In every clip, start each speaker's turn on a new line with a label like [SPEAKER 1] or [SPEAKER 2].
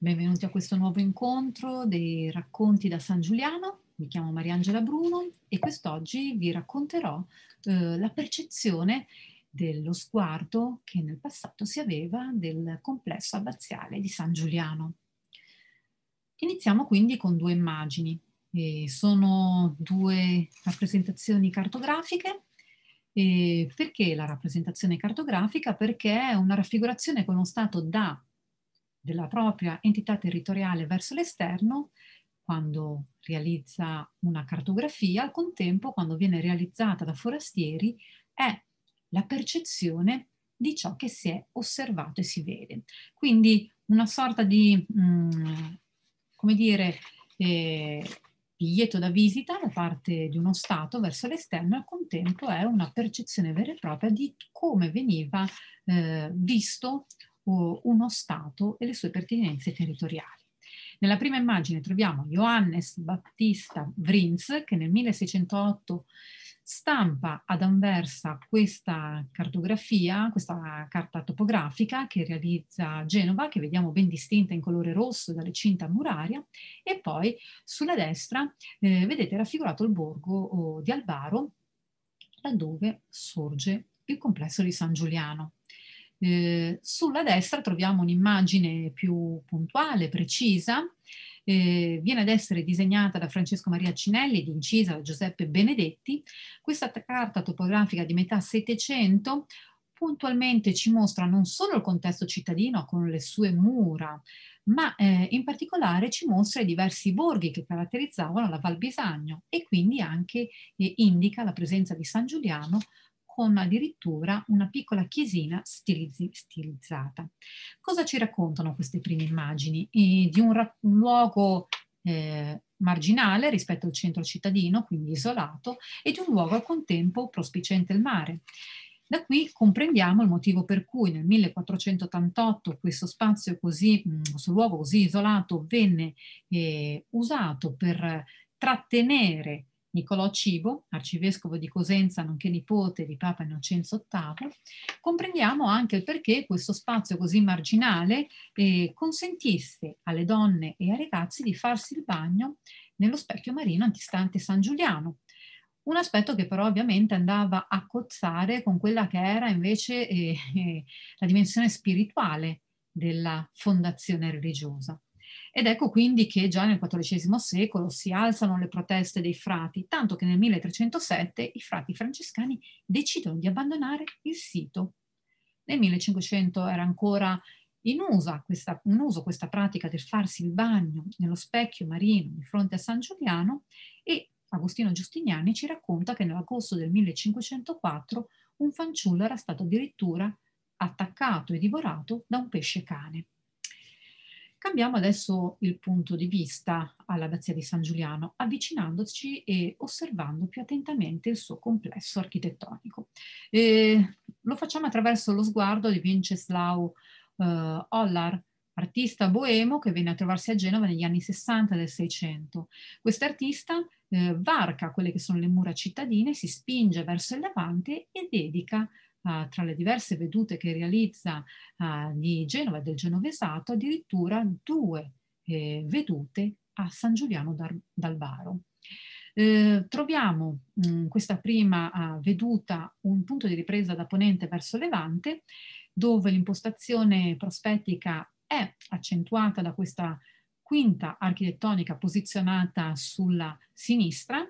[SPEAKER 1] Benvenuti a questo nuovo incontro dei racconti da San Giuliano. Mi chiamo Mariangela Bruno e quest'oggi vi racconterò eh, la percezione dello sguardo che nel passato si aveva del complesso abbaziale di San Giuliano. Iniziamo quindi con due immagini. E sono due rappresentazioni cartografiche e perché la rappresentazione cartografica? Perché è una raffigurazione con uno Stato da della propria entità territoriale verso l'esterno, quando realizza una cartografia, al contempo quando viene realizzata da forastieri, è la percezione di ciò che si è osservato e si vede. Quindi una sorta di, mm, come dire, eh, biglietto da visita da parte di uno Stato verso l'esterno e al contempo è una percezione vera e propria di come veniva eh, visto uno Stato e le sue pertinenze territoriali. Nella prima immagine troviamo Johannes Battista Vrinz che nel 1608 stampa ad Anversa questa cartografia, questa carta topografica che realizza Genova, che vediamo ben distinta in colore rosso dalle cinta muraria, e poi sulla destra eh, vedete raffigurato il borgo oh, di Albaro, laddove sorge il complesso di San Giuliano. Eh, sulla destra troviamo un'immagine più puntuale, precisa, eh, viene ad essere disegnata da Francesco Maria Cinelli ed incisa da Giuseppe Benedetti. Questa carta topografica di metà Settecento puntualmente ci mostra non solo il contesto cittadino con le sue mura, ma eh, in particolare ci mostra i diversi borghi che caratterizzavano la Val Bisagno e quindi anche eh, indica la presenza di San Giuliano con addirittura una piccola chiesina stilizzi, stilizzata. Cosa ci raccontano queste prime immagini? E di un, un luogo eh, marginale rispetto al centro cittadino, quindi isolato, e di un luogo al contempo prospiciente il mare. Da qui comprendiamo il motivo per cui nel 1488 questo spazio così, questo luogo così isolato venne eh, usato per trattenere Niccolò Cibo, arcivescovo di Cosenza nonché nipote di Papa Innocenzo VIII, comprendiamo anche il perché questo spazio così marginale eh, consentisse alle donne e ai ragazzi di farsi il bagno nello specchio marino antistante San Giuliano, un aspetto che però ovviamente andava a cozzare con quella che era invece eh, eh, la dimensione spirituale della fondazione religiosa. Ed ecco quindi che già nel XIV secolo si alzano le proteste dei frati, tanto che nel 1307 i frati francescani decidono di abbandonare il sito. Nel 1500 era ancora in, questa, in uso questa pratica del farsi il bagno nello specchio marino di fronte a San Giuliano e Agostino Giustiniani ci racconta che nell'agosto del 1504 un fanciullo era stato addirittura attaccato e divorato da un pesce cane. Cambiamo adesso il punto di vista all'Abbazia di San Giuliano, avvicinandoci e osservando più attentamente il suo complesso architettonico. E lo facciamo attraverso lo sguardo di Vinceslau eh, Ollar, artista boemo che venne a trovarsi a Genova negli anni 60 del Seicento. Quest'artista eh, varca quelle che sono le mura cittadine, si spinge verso il levante e dedica eh, tra le diverse vedute che realizza uh, di Genova e del Genovesato, addirittura due eh, vedute a San Giuliano dal Baro. Eh, troviamo in mm, questa prima uh, veduta un punto di ripresa da ponente verso levante, dove l'impostazione prospettica è accentuata da questa quinta architettonica posizionata sulla sinistra.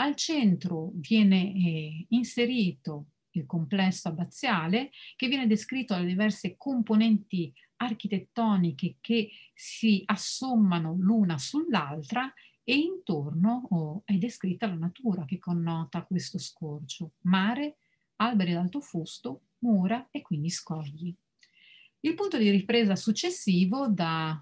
[SPEAKER 1] Al centro viene eh, inserito il complesso abbaziale, che viene descritto da diverse componenti architettoniche che si assommano l'una sull'altra e intorno oh, è descritta la natura che connota questo scorcio, mare, alberi d'alto fusto, mura e quindi scogli. Il punto di ripresa successivo da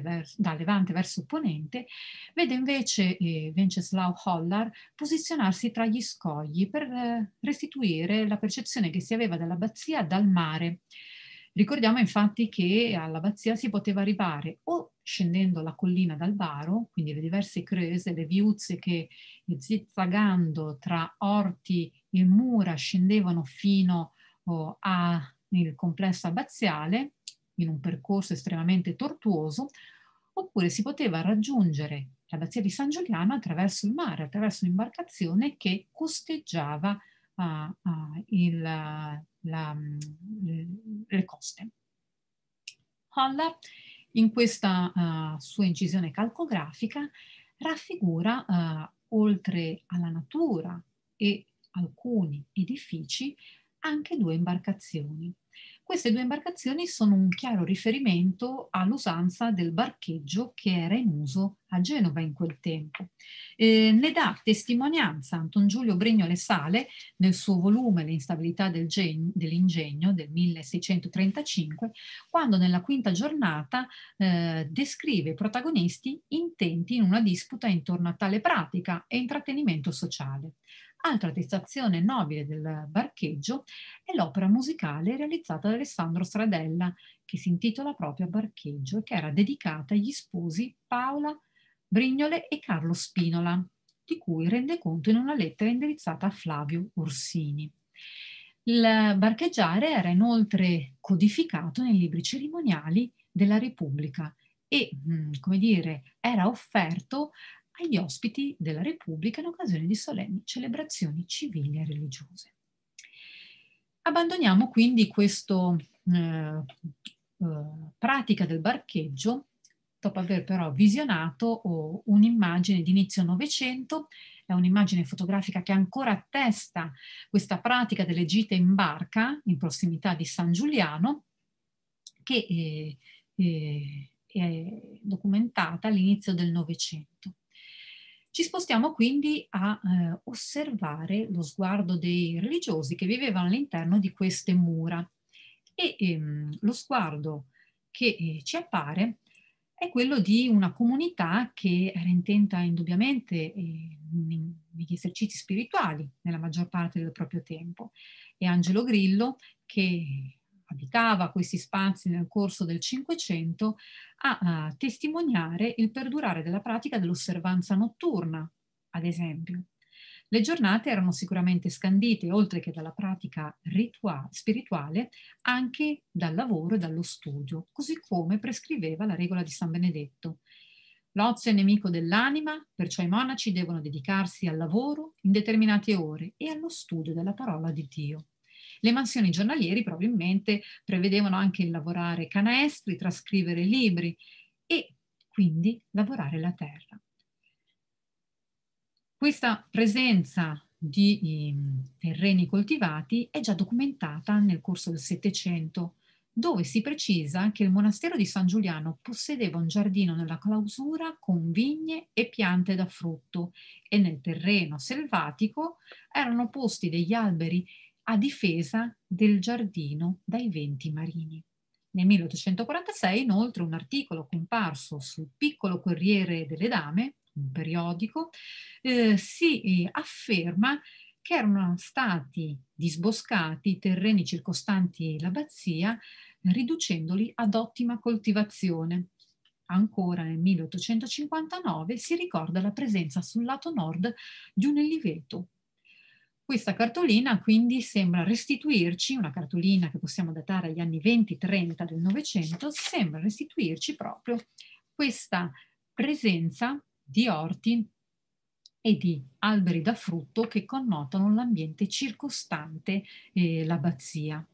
[SPEAKER 1] verso, da Levante verso Ponente, vede invece eh, Venceslau Hollar posizionarsi tra gli scogli per eh, restituire la percezione che si aveva dell'abbazia dal mare. Ricordiamo infatti che all'abbazia si poteva arrivare o scendendo la collina dal Baro, quindi le diverse creuse, le viuzze che zizzagando tra orti e mura scendevano fino oh, al complesso abbaziale, in un percorso estremamente tortuoso, oppure si poteva raggiungere l'abbazia di San Giuliano attraverso il mare, attraverso un'imbarcazione che costeggiava uh, uh, il, la, mm, le coste. Hall, in questa uh, sua incisione calcografica, raffigura, oltre alla natura e alcuni edifici, anche due imbarcazioni, queste due imbarcazioni sono un chiaro riferimento all'usanza del barcheggio che era in uso a Genova in quel tempo. Eh, ne dà testimonianza Anton Giulio Brignole Sale nel suo volume L'instabilità del dell'ingegno del 1635, quando nella quinta giornata eh, descrive i protagonisti intenti in una disputa intorno a tale pratica e intrattenimento sociale. Altra attestazione nobile del barcheggio è l'opera musicale realizzata da Alessandro Stradella, che si intitola proprio Barcheggio e che era dedicata agli sposi Paola Brignole e Carlo Spinola, di cui rende conto in una lettera indirizzata a Flavio Orsini. Il barcheggiare era inoltre codificato nei libri cerimoniali della Repubblica e, mm, come dire, era offerto agli ospiti della Repubblica in occasione di solenni celebrazioni civili e religiose. Abbandoniamo quindi questa eh, eh, pratica del barcheggio dopo aver però visionato un'immagine di inizio Novecento, è un'immagine fotografica che ancora attesta questa pratica delle gite in barca in prossimità di San Giuliano, che è, eh, è, eh, è documentata all'inizio del Novecento. Ci spostiamo quindi a eh, osservare lo sguardo dei religiosi che vivevano all'interno di queste mura e ehm, lo sguardo che eh, ci appare è quello di una comunità che era intenta indubbiamente eh, negli esercizi spirituali nella maggior parte del proprio tempo. È Angelo Grillo che abitava questi spazi nel corso del Cinquecento, a, a testimoniare il perdurare della pratica dell'osservanza notturna, ad esempio. Le giornate erano sicuramente scandite, oltre che dalla pratica rituale, spirituale, anche dal lavoro e dallo studio, così come prescriveva la regola di San Benedetto. L'ozio è nemico dell'anima, perciò i monaci devono dedicarsi al lavoro in determinate ore e allo studio della parola di Dio. Le mansioni giornalieri probabilmente prevedevano anche il lavorare canestri, trascrivere libri e quindi lavorare la terra. Questa presenza di ehm, terreni coltivati è già documentata nel corso del Settecento, dove si precisa che il monastero di San Giuliano possedeva un giardino nella clausura con vigne e piante da frutto e nel terreno selvatico erano posti degli alberi a difesa del giardino dai venti marini. Nel 1846 inoltre un articolo comparso sul piccolo Corriere delle Dame, un periodico, eh, si eh, afferma che erano stati disboscati i terreni circostanti l'abbazia riducendoli ad ottima coltivazione. Ancora nel 1859 si ricorda la presenza sul lato nord di un eliveto questa cartolina quindi sembra restituirci, una cartolina che possiamo datare agli anni 20-30 del Novecento, sembra restituirci proprio questa presenza di orti e di alberi da frutto che connotano l'ambiente circostante eh, l'abbazia.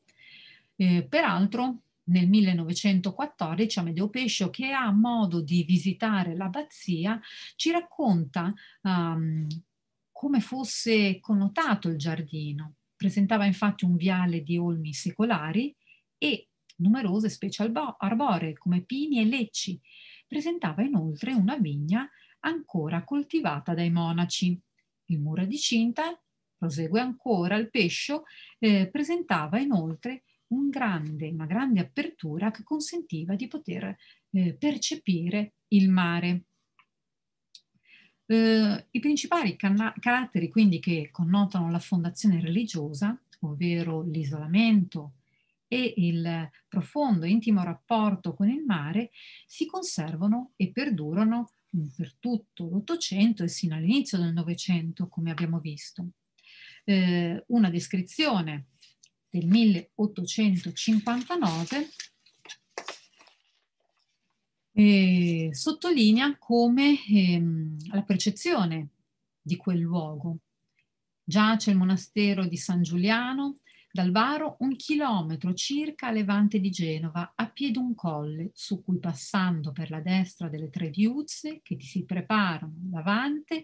[SPEAKER 1] Eh, peraltro nel 1914 Amedeo Pescio, che ha modo di visitare l'abbazia, ci racconta um, come fosse connotato il giardino. Presentava infatti un viale di olmi secolari e numerose specie arboree come pini e lecci. Presentava inoltre una vigna ancora coltivata dai monaci. Il muro di cinta, prosegue ancora il pescio, eh, presentava inoltre un grande, una grande apertura che consentiva di poter eh, percepire il mare. Eh, I principali can- caratteri quindi che connotano la fondazione religiosa, ovvero l'isolamento e il profondo intimo rapporto con il mare, si conservano e perdurano mm, per tutto l'Ottocento e sino all'inizio del Novecento, come abbiamo visto. Eh, una descrizione del 1859 e sottolinea come ehm, la percezione di quel luogo. Giace il monastero di San Giuliano dal Varo un chilometro circa a levante di Genova, a piedi un colle su cui passando per la destra delle tre viuzze che ti si preparano davanti,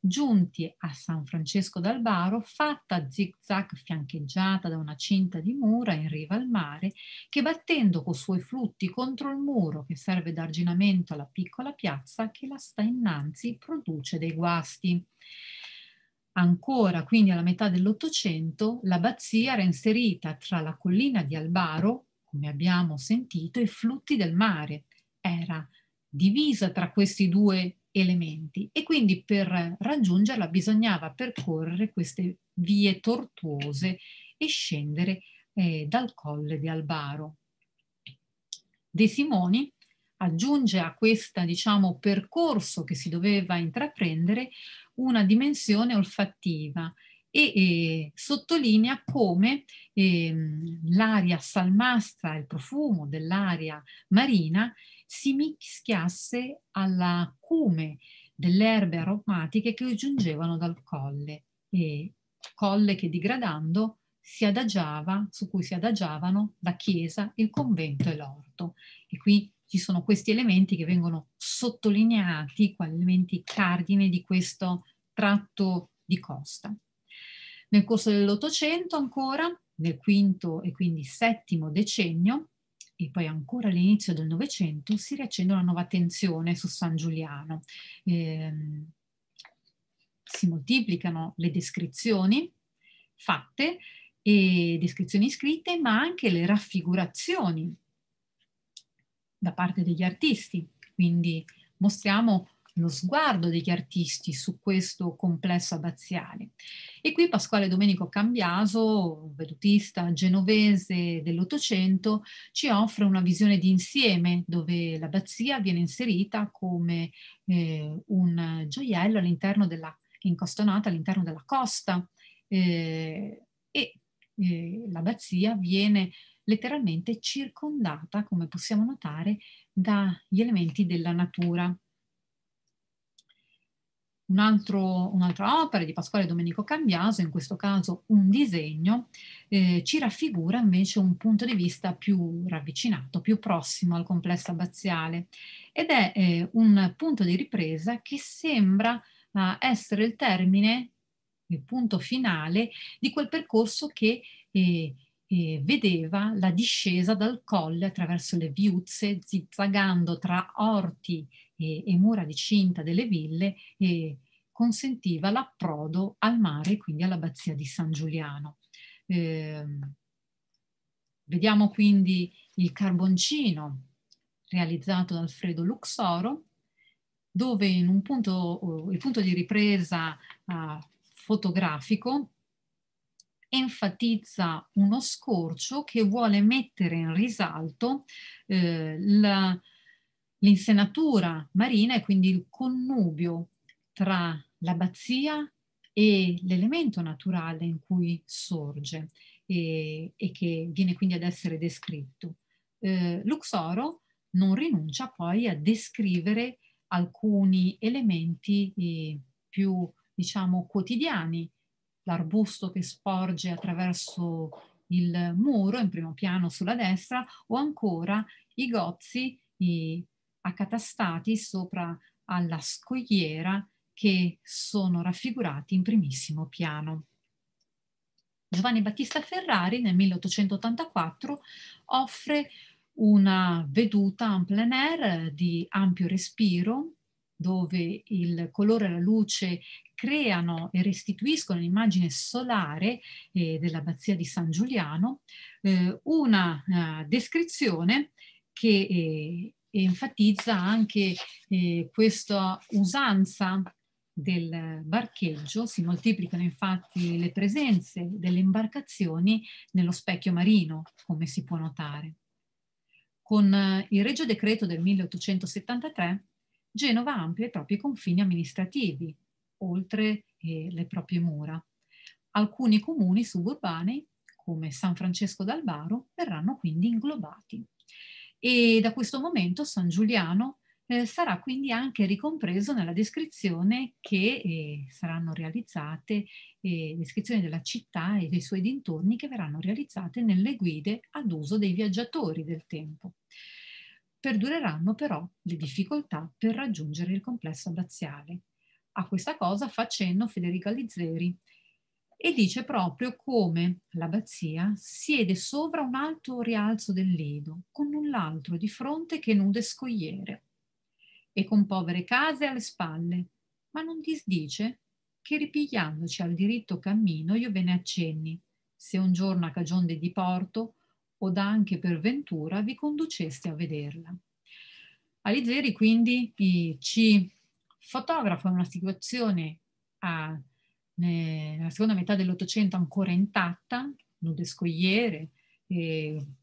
[SPEAKER 1] giunti a San Francesco d'Albaro, fatta zig-zag fiancheggiata da una cinta di mura in riva al mare, che battendo coi suoi flutti contro il muro che serve d'arginamento alla piccola piazza che la sta innanzi, produce dei guasti. Ancora, quindi alla metà dell'Ottocento, l'abbazia era inserita tra la collina di Albaro, come abbiamo sentito, e i flutti del mare. Era divisa tra questi due elementi e quindi per raggiungerla bisognava percorrere queste vie tortuose e scendere eh, dal colle di Albaro. De Simoni aggiunge a questo diciamo, percorso che si doveva intraprendere una dimensione olfattiva e eh, sottolinea come eh, l'aria salmastra, il profumo dell'aria marina si mischiasse all'acume delle erbe aromatiche che giungevano dal colle, e colle che digradando si adagiava, su cui si adagiavano la chiesa, il convento e l'orto. E qui ci sono questi elementi che vengono sottolineati quali elementi cardine di questo tratto di costa. Nel corso dell'Ottocento ancora, nel quinto e quindi settimo decennio, e poi ancora all'inizio del Novecento, si riaccende una nuova tensione su San Giuliano. Eh, si moltiplicano le descrizioni fatte, e descrizioni scritte, ma anche le raffigurazioni da parte degli artisti. Quindi mostriamo lo sguardo degli artisti su questo complesso abbaziale. E qui Pasquale Domenico Cambiaso, vedutista genovese dell'Ottocento, ci offre una visione di insieme dove l'abbazia viene inserita come eh, un gioiello all'interno della, incostonata all'interno della costa eh, e eh, l'abbazia viene letteralmente circondata, come possiamo notare, dagli elementi della natura un altro, un'altra opera di Pasquale Domenico Cambiaso, in questo caso un disegno, eh, ci raffigura invece un punto di vista più ravvicinato, più prossimo al complesso abbaziale ed è eh, un punto di ripresa che sembra eh, essere il termine, il punto finale di quel percorso che eh, eh, vedeva la discesa dal colle attraverso le viuzze, zizzagando tra orti e, e mura di cinta delle ville consentiva l'approdo al mare quindi all'abbazia di San Giuliano. Eh, vediamo quindi il carboncino realizzato da Alfredo Luxoro, dove in un punto, eh, il punto di ripresa eh, fotografico enfatizza uno scorcio che vuole mettere in risalto eh, la, L'insenatura marina è quindi il connubio tra l'abbazia e l'elemento naturale in cui sorge e, e, che viene quindi ad essere descritto. Eh, Luxoro non rinuncia poi a descrivere alcuni elementi eh, più, diciamo, quotidiani. L'arbusto che sporge attraverso il muro in primo piano sulla destra o ancora i gozzi i accatastati sopra alla scogliera che sono raffigurati in primissimo piano. Giovanni Battista Ferrari nel 1884 offre una veduta en plein air di ampio respiro dove il colore e la luce creano e restituiscono l'immagine solare eh, dell'abbazia di San Giuliano, eh, una eh, descrizione che eh, enfatizza anche eh, questa usanza del barcheggio, si moltiplicano infatti le presenze delle imbarcazioni nello specchio marino, come si può notare. Con eh, il Regio Decreto del 1873 Genova amplia i propri confini amministrativi, oltre eh, le proprie mura. Alcuni comuni suburbani, come San Francesco d'Albaro, verranno quindi inglobati e da questo momento San Giuliano eh, sarà quindi anche ricompreso nella descrizione che eh, saranno realizzate, eh, descrizioni della città e dei suoi dintorni che verranno realizzate nelle guide ad uso dei viaggiatori del tempo. Perdureranno però le difficoltà per raggiungere il complesso abbaziale. A questa cosa facendo Federico Federica e dice proprio come l'abbazia siede sovra un alto rialzo del Lido, con null'altro di fronte che nude scogliere, e con povere case alle spalle, ma non disdice che ripigliandoci al diritto cammino io ve ne accenni, se un giorno a cagion di diporto od anche per ventura vi conduceste a vederla. Alizeri quindi ci fotografa una situazione a nella seconda metà dell'Ottocento ancora intatta, nude scogliere,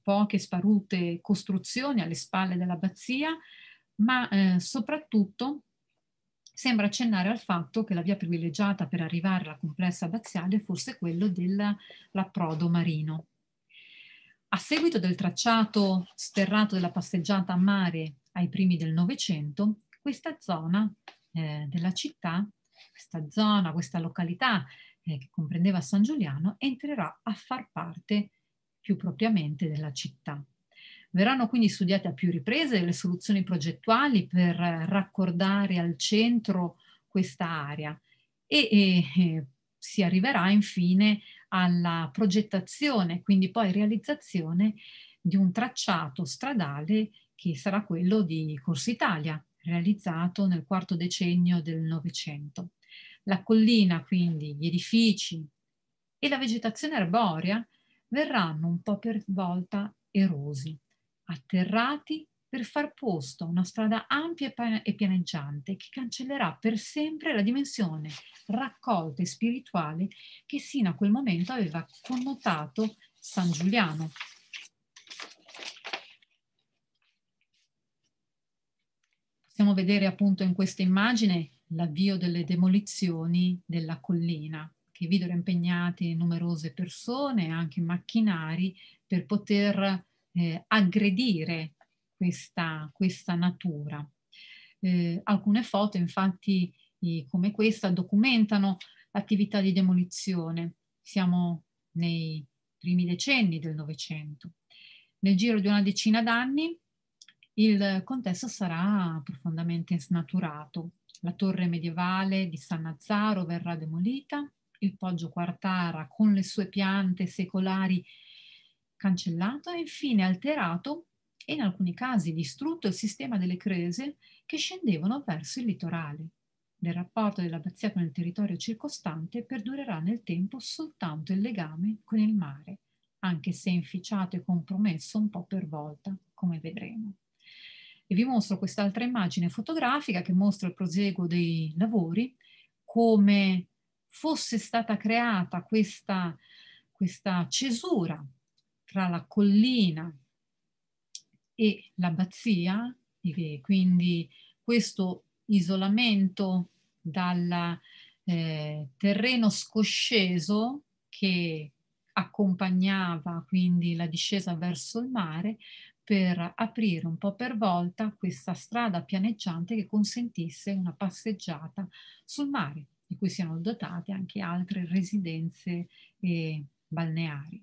[SPEAKER 1] poche sparute costruzioni alle spalle dell'abbazia, ma eh, soprattutto sembra accennare al fatto che la via privilegiata per arrivare alla complessa abbaziale fosse quella dell'approdo marino. A seguito del tracciato sterrato della passeggiata a mare ai primi del Novecento, questa zona eh, della città questa zona, questa località eh, che comprendeva San Giuliano, entrerà a far parte più propriamente della città. Verranno quindi studiate a più riprese le soluzioni progettuali per eh, raccordare al centro questa area e, e si arriverà infine alla progettazione, quindi poi realizzazione di un tracciato stradale che sarà quello di Corso Italia, realizzato nel quarto decennio del Novecento. La collina, quindi gli edifici e la vegetazione arborea verranno un po' per volta erosi, atterrati per far posto a una strada ampia e pianeggiante che cancellerà per sempre la dimensione raccolta e spirituale che sino a quel momento aveva connotato San Giuliano, Possiamo vedere appunto in questa immagine l'avvio delle demolizioni della collina che videro impegnate numerose persone, anche macchinari, per poter eh, aggredire questa, questa natura. Eh, alcune foto infatti come questa documentano l'attività di demolizione. Siamo nei primi decenni del Novecento. Nel giro di una decina d'anni il contesto sarà profondamente snaturato. La torre medievale di San Nazzaro verrà demolita, il poggio Quartara con le sue piante secolari cancellato e infine alterato e in alcuni casi distrutto il sistema delle crese che scendevano verso il litorale. Del rapporto dell'abbazia con il territorio circostante perdurerà nel tempo soltanto il legame con il mare, anche se inficiato e compromesso un po' per volta, come vedremo e vi mostro quest'altra immagine fotografica che mostra il proseguo dei lavori, come fosse stata creata questa, questa cesura tra la collina e l'abbazia, e quindi questo isolamento dal eh, terreno scosceso che accompagnava quindi la discesa verso il mare, per aprire un po' per volta questa strada pianeggiante che consentisse una passeggiata sul mare, di cui siano dotate anche altre residenze eh, balneari.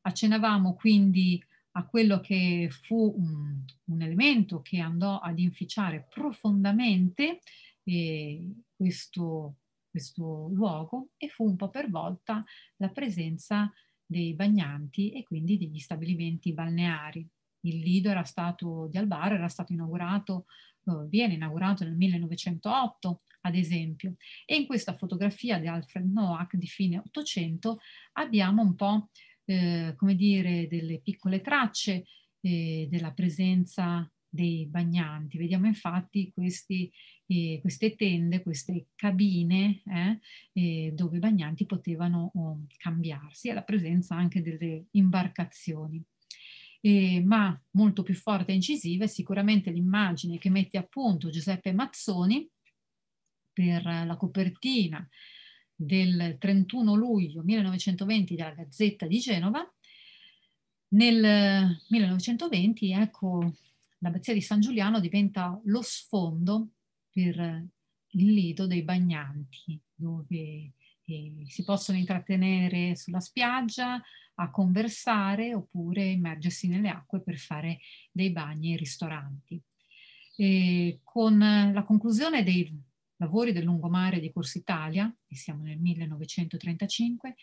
[SPEAKER 1] Accennavamo quindi a quello che fu un, un elemento che andò ad inficiare profondamente eh, questo, questo luogo e fu un po' per volta la presenza dei bagnanti e quindi degli stabilimenti balneari il Lido era stato, di Albaro era stato inaugurato, eh, viene inaugurato nel 1908 ad esempio, e in questa fotografia di Alfred Noack di fine 800 abbiamo un po' eh, come dire delle piccole tracce eh, della presenza dei bagnanti. Vediamo infatti questi, eh, queste tende, queste cabine eh, eh, dove i bagnanti potevano oh, cambiarsi e la presenza anche delle imbarcazioni eh, ma molto più forte e incisiva è sicuramente l'immagine che mette a punto Giuseppe Mazzoni per la copertina del 31 luglio 1920 della Gazzetta di Genova. Nel 1920, eh, ecco, l'abbazia di San Giuliano diventa lo sfondo per eh, il lido dei bagnanti, dove e si possono intrattenere sulla spiaggia a conversare oppure immergersi nelle acque per fare dei bagni e ristoranti. E con la conclusione dei lavori del lungomare di Corso Italia, e siamo nel 1935,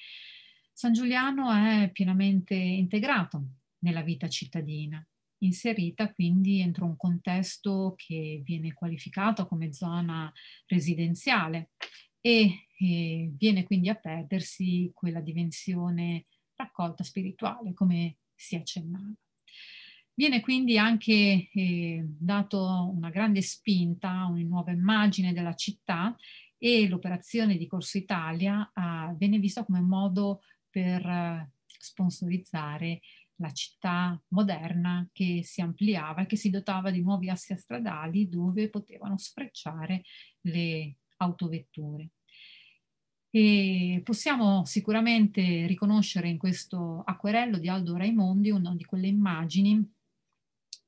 [SPEAKER 1] San Giuliano è pienamente integrato nella vita cittadina, inserita quindi entro un contesto che viene qualificato come zona residenziale e e viene quindi a perdersi quella dimensione raccolta spirituale, come si accennava. Viene quindi anche eh, dato una grande spinta a una nuova immagine della città e l'operazione di Corso Italia ah, viene vista come modo per eh, sponsorizzare la città moderna che si ampliava e che si dotava di nuovi assi stradali dove potevano sfrecciare le autovetture e possiamo sicuramente riconoscere in questo acquerello di Aldo Raimondi una di quelle immagini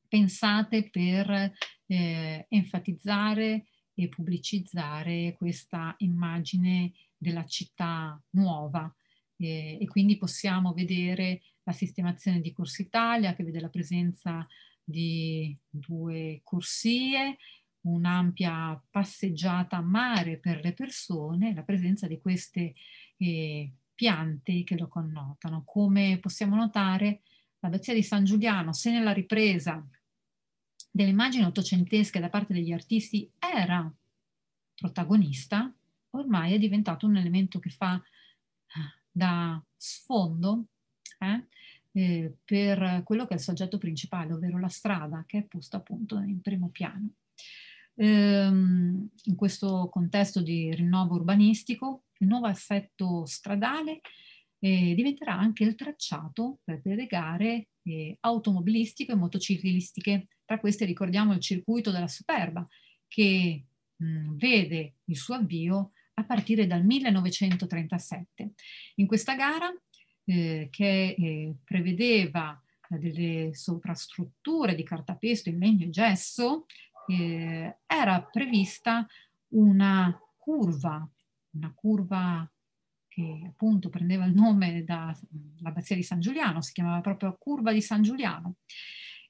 [SPEAKER 1] pensate per eh, enfatizzare e pubblicizzare questa immagine della città nuova eh, e quindi possiamo vedere la sistemazione di Corsi Italia che vede la presenza di due corsie un'ampia passeggiata a mare per le persone, la presenza di queste eh, piante che lo connotano. Come possiamo notare, l'abbazia di San Giuliano, se nella ripresa delle immagini ottocentesche da parte degli artisti era protagonista, ormai è diventato un elemento che fa ah, da sfondo eh, eh, per quello che è il soggetto principale, ovvero la strada, che è posta appunto in primo piano. Ehm, in questo contesto di rinnovo urbanistico, il nuovo assetto stradale eh, diventerà anche il tracciato per le gare eh, automobilistiche e motociclistiche. Tra queste ricordiamo il circuito della Superba, che mh, mm, vede il suo avvio a partire dal 1937. In questa gara, eh, che eh, prevedeva eh, delle soprastrutture di cartapesto in legno e gesso, eh, era prevista una curva, una curva che appunto prendeva il nome dall'abbazia di San Giuliano, si chiamava proprio curva di San Giuliano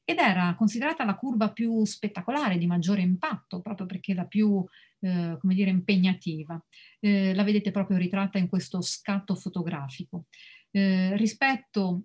[SPEAKER 1] ed era considerata la curva più spettacolare, di maggiore impatto, proprio perché la più, eh, come dire, impegnativa. Eh, la vedete proprio ritratta in questo scatto fotografico. Eh, rispetto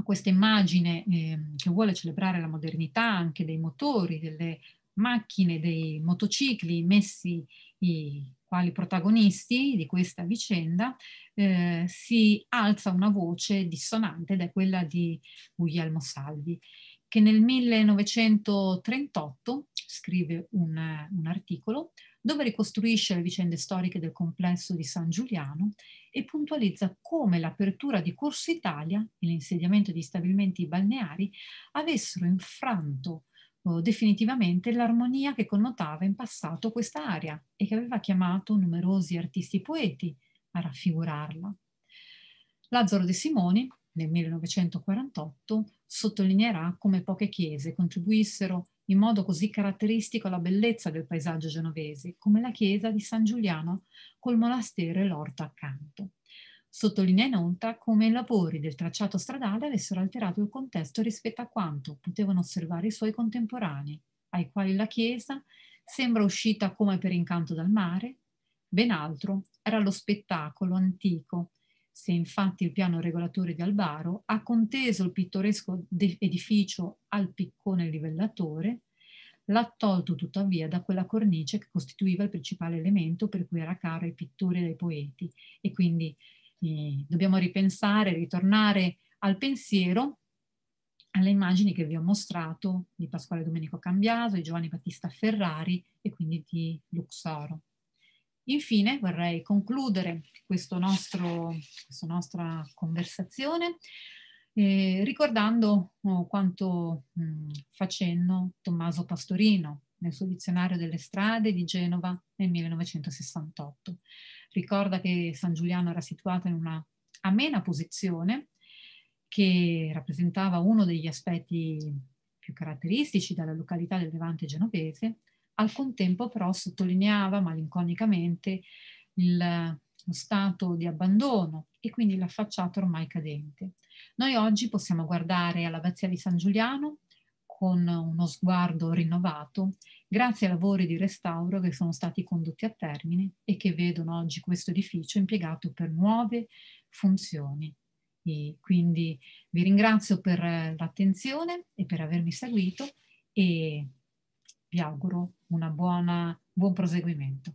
[SPEAKER 1] a questa immagine eh, che vuole celebrare la modernità anche dei motori, delle macchine, dei motocicli messi i, quali protagonisti di questa vicenda, eh, si alza una voce dissonante ed è quella di Guglielmo Salvi, che nel 1938 scrive un, un articolo dove ricostruisce le vicende storiche del complesso di San Giuliano e puntualizza come l'apertura di Corso Italia e l'insediamento di stabilimenti balneari avessero infranto oh, definitivamente l'armonia che connotava in passato questa area e che aveva chiamato numerosi artisti poeti a raffigurarla. Lazzaro De Simoni, nel 1948, sottolineerà come poche chiese contribuissero in modo così caratteristico la bellezza del paesaggio genovese, come la chiesa di San Giuliano col monastero e l'orto accanto. Sottolinea inoltre come i lavori del tracciato stradale avessero alterato il contesto rispetto a quanto potevano osservare i suoi contemporanei, ai quali la chiesa sembra uscita come per incanto dal mare, ben altro era lo spettacolo antico se infatti il piano regolatore di Albaro ha conteso il pittoresco edificio al piccone livellatore, l'ha tolto tuttavia da quella cornice che costituiva il principale elemento per cui era caro ai pittori e ai poeti. E quindi eh, dobbiamo ripensare, ritornare al pensiero, alle immagini che vi ho mostrato di Pasquale Domenico Cambiaso, di Giovanni Battista Ferrari e quindi di Luxoro. Infine vorrei concludere nostro, questa nostra conversazione eh, ricordando oh, quanto mh, mm, facendo Tommaso Pastorino nel suo dizionario delle strade di Genova nel 1968. Ricorda che San Giuliano era situato in una amena posizione che rappresentava uno degli aspetti più caratteristici della località del Levante genovese, al contempo però sottolineava malinconicamente il, lo stato di abbandono e quindi la facciata ormai cadente. Noi oggi possiamo guardare all'Abbazia di San Giuliano con uno sguardo rinnovato grazie ai lavori di restauro che sono stati condotti a termine e che vedono oggi questo edificio impiegato per nuove funzioni. E quindi vi ringrazio per eh, l'attenzione e per avermi seguito e vi auguro un buon proseguimento.